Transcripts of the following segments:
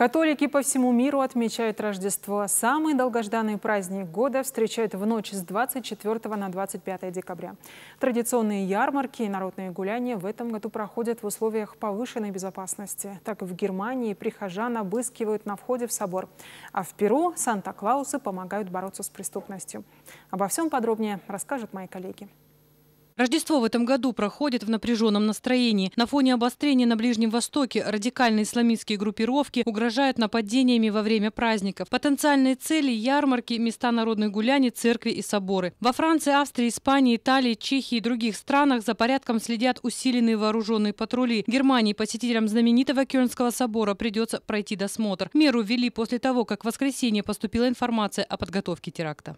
Католики по всему миру отмечают Рождество. Самый долгожданный праздник года встречают в ночь с 24 на 25 декабря. Традиционные ярмарки и народные гуляния в этом году проходят в условиях повышенной безопасности. Так в Германии прихожан обыскивают на входе в собор. А в Перу Санта-Клаусы помогают бороться с преступностью. Обо всем подробнее расскажут мои коллеги. Рождество в этом году проходит в напряженном настроении. На фоне обострения на Ближнем Востоке радикальные исламистские группировки угрожают нападениями во время праздников. Потенциальные цели – ярмарки, места народных гуляний, церкви и соборы. Во Франции, Австрии, Испании, Италии, Чехии и других странах за порядком следят усиленные вооруженные патрули. В Германии посетителям знаменитого Кёльнского собора придется пройти досмотр. Меру ввели после того, как в воскресенье поступила информация о подготовке теракта.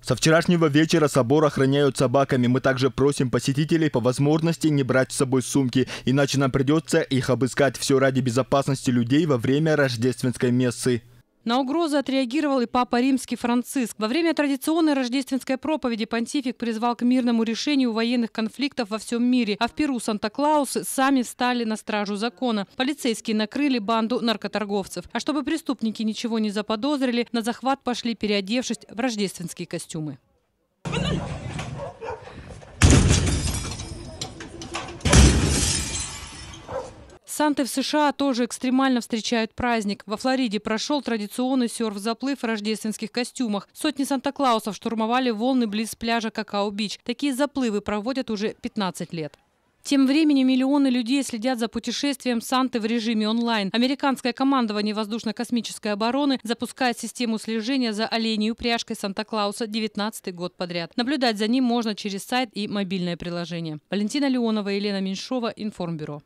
Со вчерашнего вечера собор охраняют собаками. Мы также просим посетителей по возможности не брать с собой сумки, иначе нам придется их обыскать все ради безопасности людей во время рождественской мессы. На угрозы отреагировал и Папа Римский Франциск. Во время традиционной рождественской проповеди понтифик призвал к мирному решению военных конфликтов во всем мире, а в Перу Санта-Клаусы сами встали на стражу закона. Полицейские накрыли банду наркоторговцев. А чтобы преступники ничего не заподозрили, на захват пошли, переодевшись в рождественские костюмы. Санты в США тоже экстремально встречают праздник. Во Флориде прошел традиционный серф-заплыв в рождественских костюмах. Сотни Санта-Клаусов штурмовали волны близ пляжа Какао-Бич. Такие заплывы проводят уже 15 лет. Тем временем миллионы людей следят за путешествием Санты в режиме онлайн. Американское командование воздушно-космической обороны запускает систему слежения за оленей упряжкой Санта-Клауса 19 й год подряд. Наблюдать за ним можно через сайт и мобильное приложение. Валентина Леонова, Елена Меньшова, Информбюро.